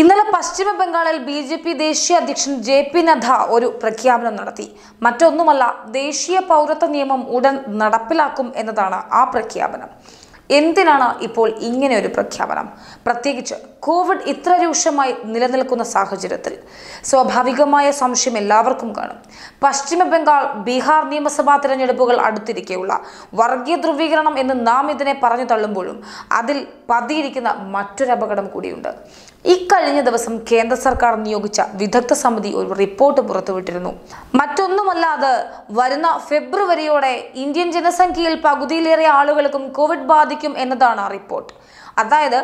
ഇന്നലെ പശ്ചിമ ബംഗാളിൽ ബി ജെ പി ദേശീയ അധ്യക്ഷൻ ജെ പി നദ്ദ ഒരു പ്രഖ്യാപനം നടത്തി മറ്റൊന്നുമല്ല ദേശീയ പൗരത്വ നിയമം ഉടൻ നടപ്പിലാക്കും എന്നതാണ് ആ പ്രഖ്യാപനം എന്തിനാണ് ഇപ്പോൾ ഇങ്ങനെ ഒരു പ്രഖ്യാപനം പ്രത്യേകിച്ച് കോവിഡ് ഇത്ര രൂക്ഷമായി നിലനിൽക്കുന്ന സാഹചര്യത്തിൽ സ്വാഭാവികമായ സംശയം എല്ലാവർക്കും കാണും പശ്ചിമ ബംഗാൾ ബീഹാർ നിയമസഭാ തിരഞ്ഞെടുപ്പുകൾ അടുത്തിരിക്കെയുള്ള വർഗീയ ധ്രുവീകരണം എന്ന് നാം ഇതിനെ പറഞ്ഞു തള്ളുമ്പോഴും അതിൽ പതിയിരിക്കുന്ന മറ്റൊരു അപകടം കൂടിയുണ്ട് ഇക്കഴിഞ്ഞ ദിവസം കേന്ദ്ര സർക്കാർ നിയോഗിച്ച വിദഗ്ധ സമിതി ഒരു റിപ്പോർട്ട് പുറത്തുവിട്ടിരുന്നു മറ്റൊന്നുമല്ലാതെ വരുന്ന ഫെബ്രുവരിയോടെ ഇന്ത്യൻ ജനസംഖ്യയിൽ പകുതിയിലേറെ ആളുകൾക്കും കോവിഡ് ബാധിക്കും എന്നതാണ് റിപ്പോർട്ട് അതായത്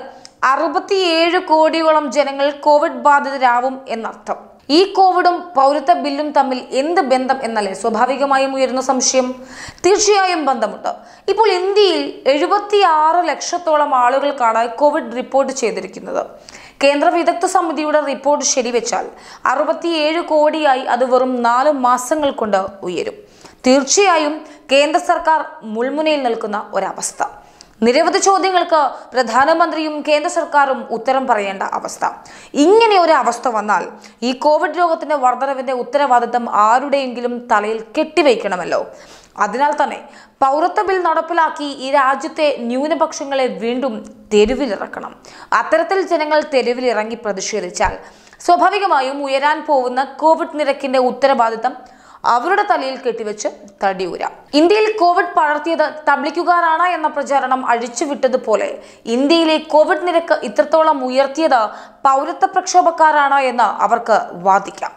അറുപത്തിയേഴ് കോടിയോളം ജനങ്ങൾ കോവിഡ് ബാധിതരാവും എന്നർത്ഥം ഈ കോവിഡും പൗരത്വ ബില്ലും തമ്മിൽ എന്ത് ബന്ധം എന്നല്ലേ സ്വാഭാവികമായും ഉയരുന്ന സംശയം തീർച്ചയായും ബന്ധമുണ്ട് ഇപ്പോൾ ഇന്ത്യയിൽ ആറ് ലക്ഷത്തോളം ആളുകൾക്കാണ് കോവിഡ് റിപ്പോർട്ട് ചെയ്തിരിക്കുന്നത് കേന്ദ്ര വിദഗ്ധ സമിതിയുടെ റിപ്പോർട്ട് ശരിവെച്ചാൽ അറുപത്തിയേഴ് കോടിയായി അത് വെറും നാല് മാസങ്ങൾ കൊണ്ട് ഉയരും തീർച്ചയായും കേന്ദ്ര സർക്കാർ മുൾമുനയിൽ നിൽക്കുന്ന ഒരവസ്ഥ നിരവധി ചോദ്യങ്ങൾക്ക് പ്രധാനമന്ത്രിയും കേന്ദ്ര സർക്കാരും ഉത്തരം പറയേണ്ട അവസ്ഥ ഇങ്ങനെ ഒരു അവസ്ഥ വന്നാൽ ഈ കോവിഡ് രോഗത്തിന്റെ വർധനവിന്റെ ഉത്തരവാദിത്തം ആരുടെയെങ്കിലും തലയിൽ കെട്ടിവയ്ക്കണമല്ലോ അതിനാൽ തന്നെ പൗരത്വ ബിൽ നടപ്പിലാക്കി ഈ രാജ്യത്തെ ന്യൂനപക്ഷങ്ങളെ വീണ്ടും തെരുവിലിറക്കണം അത്തരത്തിൽ ജനങ്ങൾ തെരുവിലിറങ്ങി പ്രതിഷേധിച്ചാൽ സ്വാഭാവികമായും ഉയരാൻ പോകുന്ന കോവിഡ് നിരക്കിന്റെ ഉത്തരവാദിത്തം അവരുടെ തലയിൽ കെട്ടിവെച്ച് തടിയൂര ഇന്ത്യയിൽ കോവിഡ് പടർത്തിയത് തബ്ലിക്കുകാരാണ് എന്ന പ്രചാരണം അഴിച്ചുവിട്ടതുപോലെ ഇന്ത്യയിലെ കോവിഡ് നിരക്ക് ഇത്രത്തോളം ഉയർത്തിയത് പൗരത്വ പ്രക്ഷോഭക്കാരാണ് എന്ന് അവർക്ക് വാദിക്കാം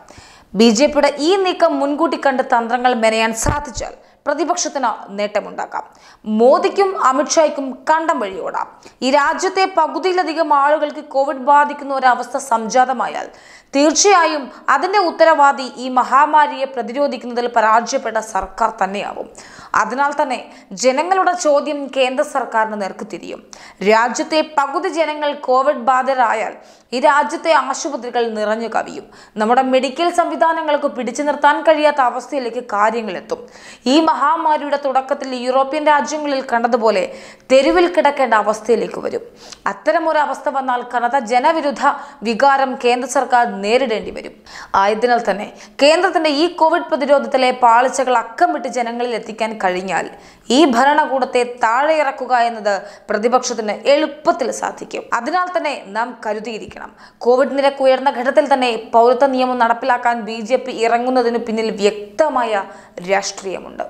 ബി ജെ പിയുടെ ഈ നീക്കം മുൻകൂട്ടി കണ്ട് തന്ത്രങ്ങൾ മെനയാൻ സാധിച്ചാൽ പ്രതിപക്ഷത്തിന് നേട്ടമുണ്ടാക്കാം മോദിക്കും അമിത്ഷായ്ക്കും കണ്ടം വഴിയോടാം ഈ രാജ്യത്തെ പകുതിയിലധികം ആളുകൾക്ക് കോവിഡ് ബാധിക്കുന്ന ഒരവസ്ഥ സംജാതമായാൽ തീർച്ചയായും അതിൻ്റെ ഉത്തരവാദി ഈ മഹാമാരിയെ പ്രതിരോധിക്കുന്നതിൽ പരാജയപ്പെട്ട സർക്കാർ തന്നെയാവും അതിനാൽ തന്നെ ജനങ്ങളുടെ ചോദ്യം കേന്ദ്ര സർക്കാരിന് നേർക്ക് തിരിയും രാജ്യത്തെ പകുതി ജനങ്ങൾ കോവിഡ് ബാധിതരായാൽ ഈ രാജ്യത്തെ ആശുപത്രികൾ നിറഞ്ഞു കവിയും നമ്മുടെ മെഡിക്കൽ സംവിധാനങ്ങൾക്ക് പിടിച്ചു നിർത്താൻ കഴിയാത്ത അവസ്ഥയിലേക്ക് കാര്യങ്ങളെത്തും ഈ മഹാമാരിയുടെ തുടക്കത്തിൽ യൂറോപ്യൻ രാജ്യങ്ങളിൽ കണ്ടതുപോലെ തെരുവിൽ കിടക്കേണ്ട അവസ്ഥയിലേക്ക് വരും അത്തരമൊരു അവസ്ഥ വന്നാൽ കനത്ത ജനവിരുദ്ധ വികാരം കേന്ദ്ര സർക്കാർ നേരിടേണ്ടി വരും ആയതിനാൽ തന്നെ കേന്ദ്രത്തിന്റെ ഈ കോവിഡ് പ്രതിരോധത്തിലെ പാളിച്ചകൾ അക്കം വിട്ട് ജനങ്ങളിൽ എത്തിക്കാൻ കഴിഞ്ഞാൽ ഈ ഭരണകൂടത്തെ താഴെ എന്നത് പ്രതിപക്ഷത്തിന് എളുപ്പത്തിൽ സാധിക്കും അതിനാൽ തന്നെ നാം കരുതിയിരിക്കണം കോവിഡ് നിരക്ക് ഉയർന്ന ഘട്ടത്തിൽ തന്നെ പൗരത്വ നിയമം നടപ്പിലാക്കാൻ ബി ഇറങ്ങുന്നതിന് പിന്നിൽ വ്യക്തമായ രാഷ്ട്രീയമുണ്ട്